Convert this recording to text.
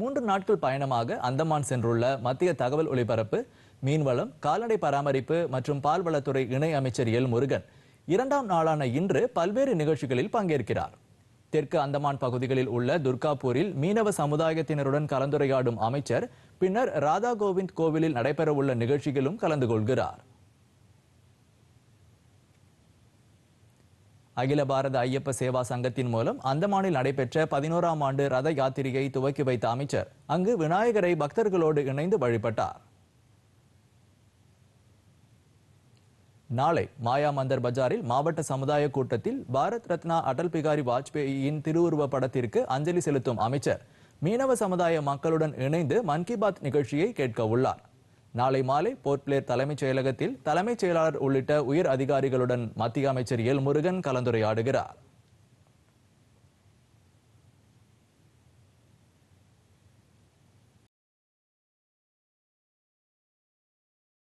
மூன்று நாட்கள் பயணமாக அந்தமான் சென்றுள்ள மத்திய தகவல் ஒலிபரப்பு மீன்வளம் கால்நடை பராமரிப்பு மற்றும் பால்வளத்துறை இணை அமைச்சர் எல் முருகன் இரண்டாம் நாளான இன்று பல்வேறு நிகழ்ச்சிகளில் பங்கேற்கிறார் தெற்கு அந்தமான் பகுதிகளில் உள்ள துர்காபூரில் மீனவ சமுதாயத்தினருடன் கலந்துரையாடும் அமைச்சர் பின்னர் ராதா கோவிந்த் கோவிலில் நடைபெறவுள்ள நிகழ்ச்சிகளும் கலந்து கொள்கிறார் அகில பாரத ஐயப்ப சேவா சங்கத்தின் மூலம் அந்தமானில் நடைபெற்ற பதினோராம் ஆண்டு ரத யாத்திரையை துவக்கி வைத்த அமைச்சர் அங்கு விநாயகரை பக்தர்களோடு இணைந்து வழிபட்டார் நாளை மாயாமந்தர் பஜாரில் மாவட்ட சமுதாய கூட்டத்தில் பாரத் ரத்னா அடல் பிகாரி வாஜ்பேயின் திருவுருவ படத்திற்கு அஞ்சலி செலுத்தும் அமைச்சர் மீனவ சமுதாய மக்களுடன் இணைந்து மன் கி பாத் நிகழ்ச்சியை கேட்க உள்ளார் நாளை மாலை போர்ட் பிளேர் தலைமைச் செயலகத்தில் தலைமைச் செயலாளர் உள்ளிட்ட உயர் அதிகாரிகளுடன் மத்திய அமைச்சர் எல் முருகன் கலந்துரையாடுகிறார்